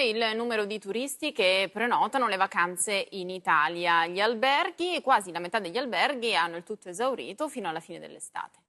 il numero di turisti che prenotano le vacanze in Italia. Gli alberghi, quasi la metà degli alberghi, hanno il tutto esaurito fino alla fine dell'estate.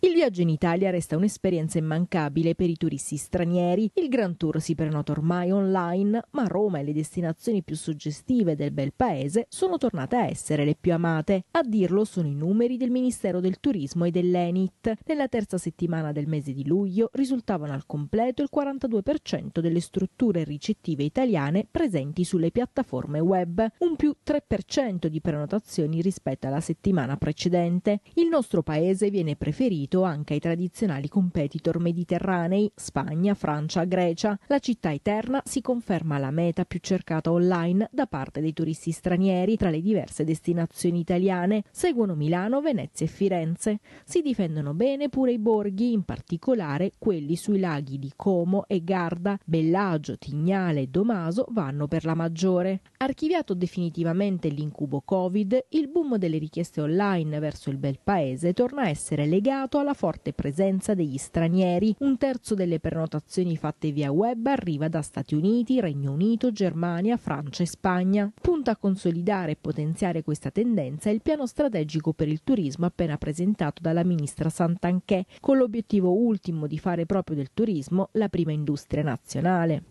Il viaggio in Italia resta un'esperienza immancabile per i turisti stranieri. Il Grand Tour si prenota ormai online, ma Roma e le destinazioni più suggestive del bel paese sono tornate a essere le più amate. A dirlo sono i numeri del Ministero del Turismo e dell'ENIT. Nella terza settimana del mese di luglio risultavano al completo il 42% delle strutture ricettive italiane presenti sulle piattaforme web, un più 3% di prenotazioni rispetto alla settimana precedente. Il nostro paese viene preferito seguito anche ai tradizionali competitor mediterranei Spagna, Francia, Grecia. La città eterna si conferma la meta più cercata online da parte dei turisti stranieri tra le diverse destinazioni italiane. Seguono Milano, Venezia e Firenze. Si difendono bene pure i borghi, in particolare quelli sui laghi di Como e Garda, Bellagio, Tignale e Domaso vanno per la maggiore. Archiviato definitivamente l'incubo Covid, il boom delle richieste online verso il bel paese torna a essere legato notò la forte presenza degli stranieri. Un terzo delle prenotazioni fatte via web arriva da Stati Uniti, Regno Unito, Germania, Francia e Spagna. Punta a consolidare e potenziare questa tendenza il piano strategico per il turismo appena presentato dalla ministra Santanchè, con l'obiettivo ultimo di fare proprio del turismo la prima industria nazionale.